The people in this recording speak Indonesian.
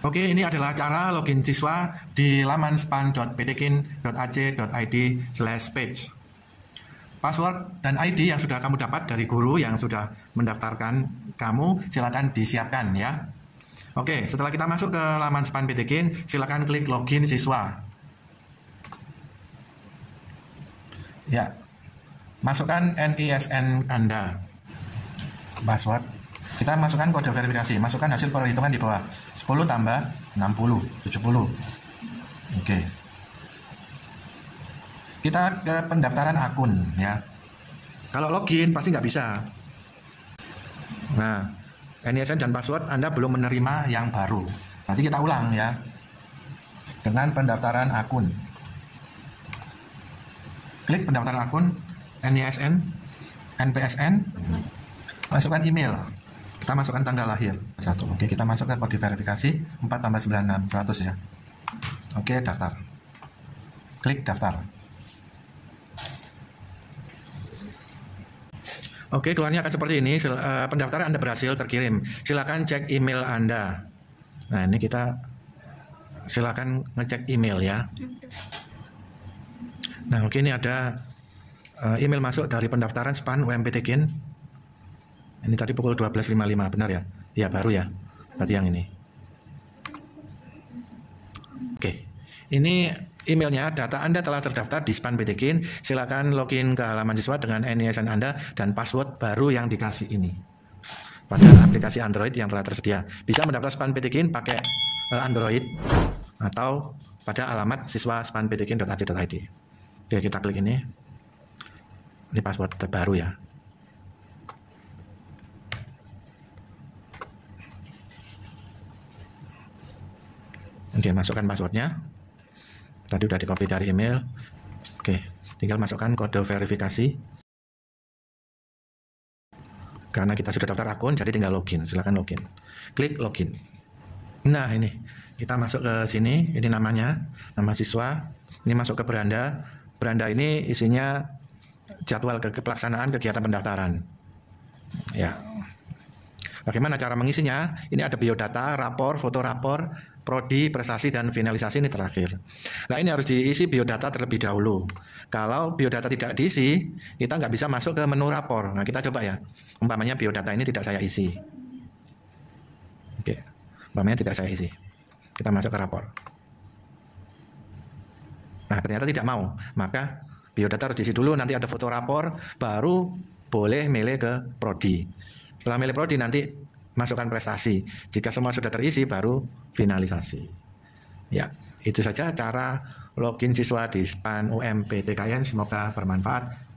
Oke, ini adalah cara login siswa di laman span.ptkin.ac.id page. Password dan ID yang sudah kamu dapat dari guru yang sudah mendaftarkan kamu, silakan disiapkan ya. Oke, setelah kita masuk ke laman Span PTKIN, silakan klik login siswa. Ya, masukkan NISN Anda. Password kita masukkan kode verifikasi, masukkan hasil perhitungan di bawah. 10 tambah 60, 70. Oke. Okay. Kita ke pendaftaran akun ya. Kalau login pasti nggak bisa. Nah, NISN dan password Anda belum menerima yang baru. Nanti kita ulang ya. Dengan pendaftaran akun. Klik pendaftaran akun NISN, NPSN, masukkan email kita masukkan tanggal lahir satu oke kita masukkan kode verifikasi 4 tambah 96 100 ya oke daftar klik daftar Oke, keluarnya akan seperti ini. Eh, pendaftaran Anda berhasil terkirim. Silakan cek email Anda. Nah, ini kita silakan ngecek email ya. Nah, oke ini ada eh, email masuk dari pendaftaran SPAN UMPTKIN. Ini tadi pukul 12.55, benar ya? Ya, baru ya. Berarti yang ini. Oke. Ini emailnya, data Anda telah terdaftar di Span PTKIN. Silakan login ke halaman siswa dengan NISN Anda dan password baru yang dikasih ini. Pada aplikasi Android yang telah tersedia. Bisa mendaftar Span PTKIN pakai eh, Android atau pada alamat siswa spanpdkin.ac.id. Oke, kita klik ini. Ini password terbaru ya. Oke, masukkan passwordnya. Tadi udah di copy dari email. Oke, tinggal masukkan kode verifikasi. Karena kita sudah daftar akun, jadi tinggal login. Silahkan login. Klik login. Nah, ini. Kita masuk ke sini. Ini namanya. Nama siswa. Ini masuk ke beranda. Beranda ini isinya jadwal ke pelaksanaan kegiatan pendaftaran. Ya, Bagaimana cara mengisinya? Ini ada biodata, rapor, foto rapor, prodi, prestasi dan finalisasi ini terakhir. Nah, ini harus diisi biodata terlebih dahulu. Kalau biodata tidak diisi, kita nggak bisa masuk ke menu rapor. Nah, kita coba ya. Umpamanya biodata ini tidak saya isi. Oke. Umpamanya tidak saya isi. Kita masuk ke rapor. Nah, ternyata tidak mau. Maka biodata harus diisi dulu, nanti ada foto rapor, baru boleh milih ke prodi. Setelah milih prodi nanti masukkan prestasi. Jika semua sudah terisi baru finalisasi. Ya, itu saja cara login siswa di SPAN UMP TKN. Semoga bermanfaat.